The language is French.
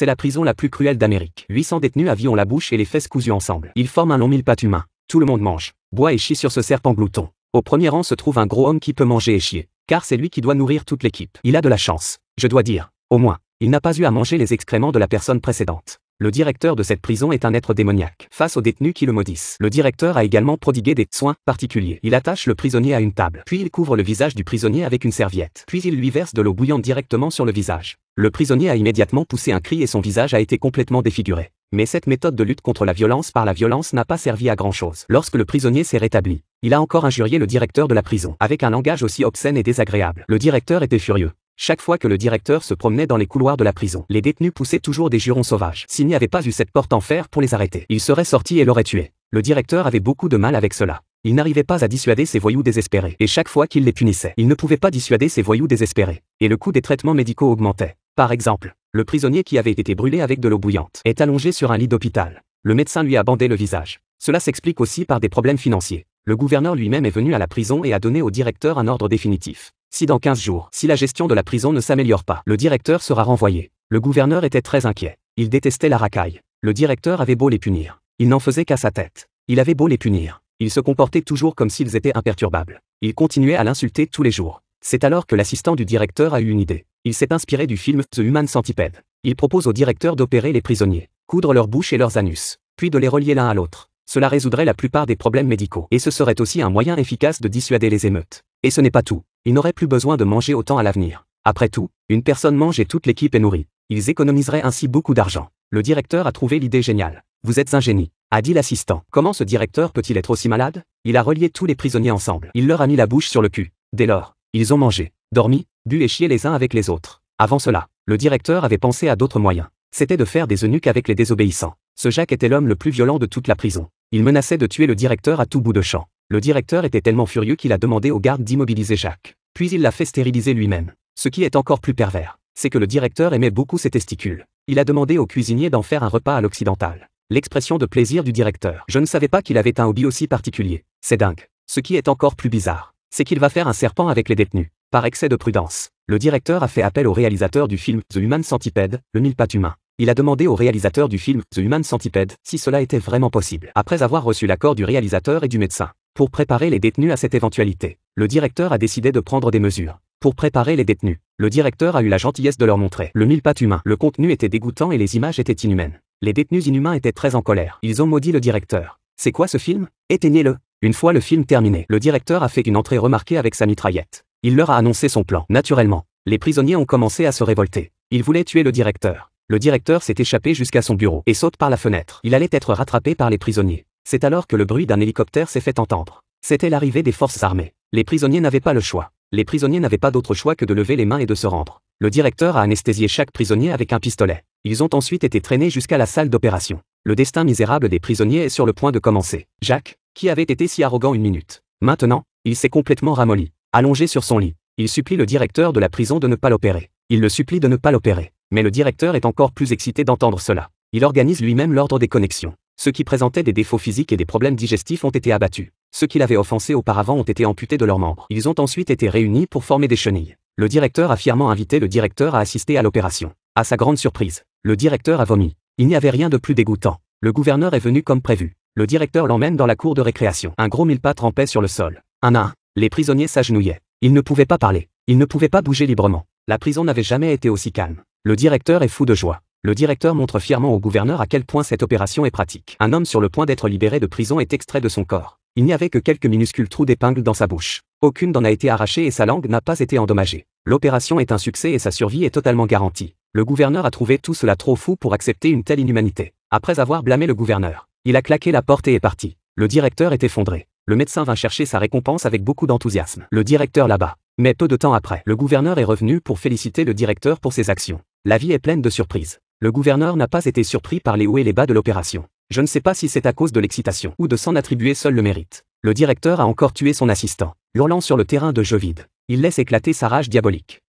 C'est la prison la plus cruelle d'Amérique. 800 détenus à vie ont la bouche et les fesses cousues ensemble. Ils forment un long mille pattes humain. Tout le monde mange, boit et chie sur ce serpent glouton. Au premier rang se trouve un gros homme qui peut manger et chier, car c'est lui qui doit nourrir toute l'équipe. Il a de la chance, je dois dire. Au moins, il n'a pas eu à manger les excréments de la personne précédente. Le directeur de cette prison est un être démoniaque. Face aux détenus qui le maudissent, le directeur a également prodigué des soins particuliers. Il attache le prisonnier à une table, puis il couvre le visage du prisonnier avec une serviette, puis il lui verse de l'eau bouillante directement sur le visage. Le prisonnier a immédiatement poussé un cri et son visage a été complètement défiguré. Mais cette méthode de lutte contre la violence par la violence n'a pas servi à grand-chose. Lorsque le prisonnier s'est rétabli, il a encore injurié le directeur de la prison, avec un langage aussi obscène et désagréable. Le directeur était furieux. Chaque fois que le directeur se promenait dans les couloirs de la prison, les détenus poussaient toujours des jurons sauvages. S'il n'y avait pas eu cette porte en fer pour les arrêter, il serait sorti et l'aurait tué. Le directeur avait beaucoup de mal avec cela. Il n'arrivait pas à dissuader ses voyous désespérés, et chaque fois qu'il les punissait, il ne pouvait pas dissuader ses voyous désespérés. Et le coût des traitements médicaux augmentait. Par exemple, le prisonnier qui avait été brûlé avec de l'eau bouillante est allongé sur un lit d'hôpital. Le médecin lui a bandé le visage. Cela s'explique aussi par des problèmes financiers. Le gouverneur lui-même est venu à la prison et a donné au directeur un ordre définitif. Si dans 15 jours, si la gestion de la prison ne s'améliore pas, le directeur sera renvoyé. Le gouverneur était très inquiet. Il détestait la racaille. Le directeur avait beau les punir. Il n'en faisait qu'à sa tête. Il avait beau les punir. il se comportait toujours comme s'ils étaient imperturbables. Il continuait à l'insulter tous les jours. C'est alors que l'assistant du directeur a eu une idée. Il s'est inspiré du film The Human Centipede. Il propose au directeur d'opérer les prisonniers, coudre leurs bouches et leurs anus, puis de les relier l'un à l'autre. Cela résoudrait la plupart des problèmes médicaux et ce serait aussi un moyen efficace de dissuader les émeutes. Et ce n'est pas tout. Ils n'auraient plus besoin de manger autant à l'avenir. Après tout, une personne mange et toute l'équipe est nourrie. Ils économiseraient ainsi beaucoup d'argent. Le directeur a trouvé l'idée géniale. Vous êtes un génie, a dit l'assistant. Comment ce directeur peut-il être aussi malade Il a relié tous les prisonniers ensemble. Il leur a mis la bouche sur le cul. Dès lors, ils ont mangé, dormi, bu et chié les uns avec les autres. Avant cela, le directeur avait pensé à d'autres moyens. C'était de faire des eunuques avec les désobéissants. Ce Jacques était l'homme le plus violent de toute la prison. Il menaçait de tuer le directeur à tout bout de champ. Le directeur était tellement furieux qu'il a demandé aux gardes d'immobiliser Jacques. Puis il l'a fait stériliser lui-même. Ce qui est encore plus pervers, c'est que le directeur aimait beaucoup ses testicules. Il a demandé au cuisinier d'en faire un repas à l'occidental. L'expression de plaisir du directeur. Je ne savais pas qu'il avait un hobby aussi particulier. C'est dingue. Ce qui est encore plus bizarre, c'est qu'il va faire un serpent avec les détenus. Par excès de prudence, le directeur a fait appel au réalisateur du film The Human Centipede, le mille pattes humain. Il a demandé au réalisateur du film The Human Centipede si cela était vraiment possible, après avoir reçu l'accord du réalisateur et du médecin. Pour préparer les détenus à cette éventualité, le directeur a décidé de prendre des mesures. Pour préparer les détenus, le directeur a eu la gentillesse de leur montrer le mille pattes humain. Le contenu était dégoûtant et les images étaient inhumaines. Les détenus inhumains étaient très en colère. Ils ont maudit le directeur. C'est quoi ce film Éteignez-le. Une fois le film terminé, le directeur a fait une entrée remarquée avec sa mitraillette. Il leur a annoncé son plan. Naturellement, les prisonniers ont commencé à se révolter. Ils voulaient tuer le directeur. Le directeur s'est échappé jusqu'à son bureau et saute par la fenêtre. Il allait être rattrapé par les prisonniers. C'est alors que le bruit d'un hélicoptère s'est fait entendre. C'était l'arrivée des forces armées. Les prisonniers n'avaient pas le choix. Les prisonniers n'avaient pas d'autre choix que de lever les mains et de se rendre. Le directeur a anesthésié chaque prisonnier avec un pistolet. Ils ont ensuite été traînés jusqu'à la salle d'opération. Le destin misérable des prisonniers est sur le point de commencer. Jacques, qui avait été si arrogant une minute. Maintenant, il s'est complètement ramolli. Allongé sur son lit, il supplie le directeur de la prison de ne pas l'opérer. Il le supplie de ne pas l'opérer. Mais le directeur est encore plus excité d'entendre cela. Il organise lui-même l'ordre des connexions. Ceux qui présentaient des défauts physiques et des problèmes digestifs ont été abattus. Ceux qui l'avaient offensé auparavant ont été amputés de leurs membres. Ils ont ensuite été réunis pour former des chenilles. Le directeur a fièrement invité le directeur à assister à l'opération. À sa grande surprise, le directeur a vomi. Il n'y avait rien de plus dégoûtant. Le gouverneur est venu comme prévu. Le directeur l'emmène dans la cour de récréation. Un gros mille pas trempait sur le sol. Un à un. Les prisonniers s'agenouillaient. Ils ne pouvaient pas parler. Ils ne pouvaient pas bouger librement. La prison n'avait jamais été aussi calme. Le directeur est fou de joie. Le directeur montre fièrement au gouverneur à quel point cette opération est pratique. Un homme sur le point d'être libéré de prison est extrait de son corps. Il n'y avait que quelques minuscules trous d'épingle dans sa bouche. Aucune n'en a été arrachée et sa langue n'a pas été endommagée. L'opération est un succès et sa survie est totalement garantie. Le gouverneur a trouvé tout cela trop fou pour accepter une telle inhumanité. Après avoir blâmé le gouverneur, il a claqué la porte et est parti. Le directeur est effondré. Le médecin vint chercher sa récompense avec beaucoup d'enthousiasme. Le directeur là-bas. Mais peu de temps après, le gouverneur est revenu pour féliciter le directeur pour ses actions. La vie est pleine de surprises. Le gouverneur n'a pas été surpris par les hauts et les bas de l'opération. Je ne sais pas si c'est à cause de l'excitation ou de s'en attribuer seul le mérite. Le directeur a encore tué son assistant, hurlant sur le terrain de jeu vide. Il laisse éclater sa rage diabolique.